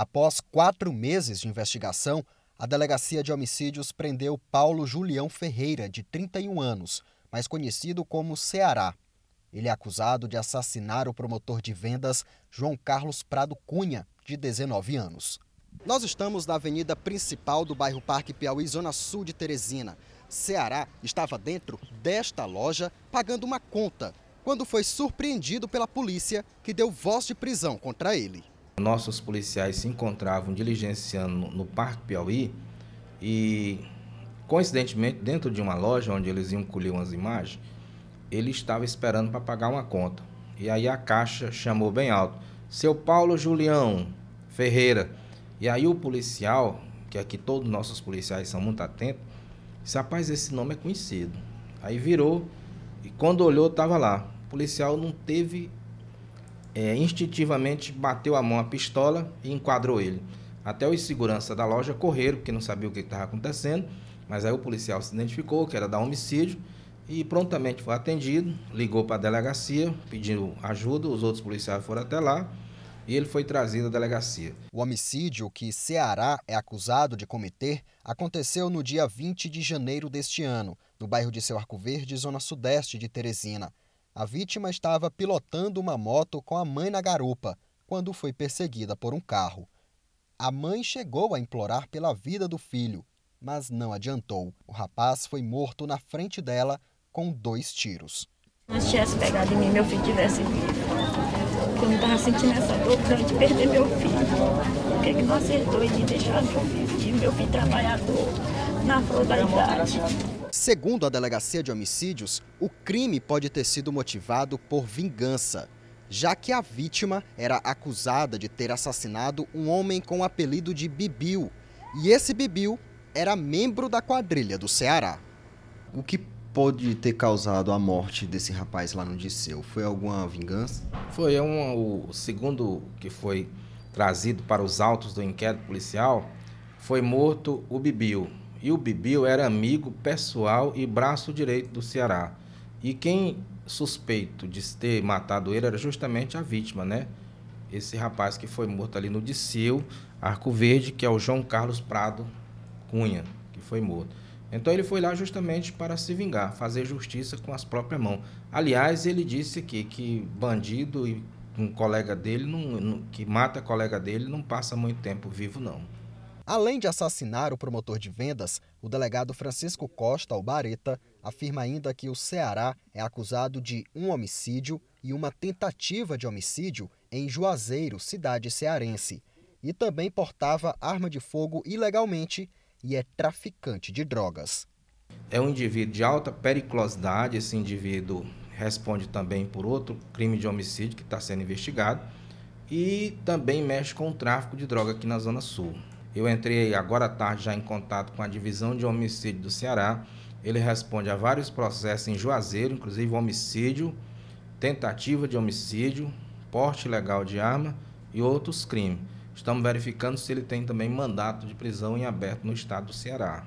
Após quatro meses de investigação, a Delegacia de Homicídios prendeu Paulo Julião Ferreira, de 31 anos, mais conhecido como Ceará. Ele é acusado de assassinar o promotor de vendas João Carlos Prado Cunha, de 19 anos. Nós estamos na avenida principal do bairro Parque Piauí, zona sul de Teresina. Ceará estava dentro desta loja pagando uma conta, quando foi surpreendido pela polícia, que deu voz de prisão contra ele. Nossos policiais se encontravam diligenciando no Parque Piauí e, coincidentemente, dentro de uma loja onde eles iam colher umas imagens, ele estava esperando para pagar uma conta. E aí a caixa chamou bem alto: Seu Paulo Julião Ferreira. E aí o policial, que aqui é todos nossos policiais são muito atentos, disse: Rapaz, esse nome é conhecido. Aí virou e quando olhou, estava lá. O policial não teve é, instintivamente bateu a mão à pistola e enquadrou ele. Até os segurança da loja correram, porque não sabia o que estava acontecendo, mas aí o policial se identificou que era da homicídio e prontamente foi atendido, ligou para a delegacia pedindo ajuda, os outros policiais foram até lá e ele foi trazido à delegacia. O homicídio que Ceará é acusado de cometer aconteceu no dia 20 de janeiro deste ano, no bairro de Seu Arco Verde, zona sudeste de Teresina. A vítima estava pilotando uma moto com a mãe na garupa quando foi perseguida por um carro. A mãe chegou a implorar pela vida do filho, mas não adiantou. O rapaz foi morto na frente dela com dois tiros. Se tivesse pegado em mim, meu filho tivesse vivo quando eu estava sentindo essa dor grande de perder meu filho. Por que, que não acertou de deixar meu filho, de meu filho trabalhador na flor da idade? Segundo a Delegacia de Homicídios, o crime pode ter sido motivado por vingança, já que a vítima era acusada de ter assassinado um homem com o apelido de Bibil. E esse Bibil era membro da quadrilha do Ceará. O que pode ter causado a morte desse rapaz lá no Disseu? Foi alguma vingança? Foi um, o segundo que foi trazido para os autos do inquérito policial, foi morto o Bibil. E o Bibil era amigo pessoal e braço direito do Ceará. E quem suspeito de ter matado ele era justamente a vítima, né? Esse rapaz que foi morto ali no Disseu, Arco Verde, que é o João Carlos Prado Cunha, que foi morto. Então ele foi lá justamente para se vingar, fazer justiça com as próprias mãos. Aliás, ele disse aqui que bandido e um colega dele, não, não, que mata colega dele, não passa muito tempo vivo, não. Além de assassinar o promotor de vendas, o delegado Francisco Costa Albareta afirma ainda que o Ceará é acusado de um homicídio e uma tentativa de homicídio em Juazeiro, cidade cearense, e também portava arma de fogo ilegalmente e é traficante de drogas. É um indivíduo de alta periculosidade, esse indivíduo responde também por outro crime de homicídio que está sendo investigado e também mexe com o tráfico de droga aqui na Zona Sul. Eu entrei agora à tarde já em contato com a divisão de homicídio do Ceará. Ele responde a vários processos em Juazeiro, inclusive homicídio, tentativa de homicídio, porte ilegal de arma e outros crimes. Estamos verificando se ele tem também mandato de prisão em aberto no estado do Ceará.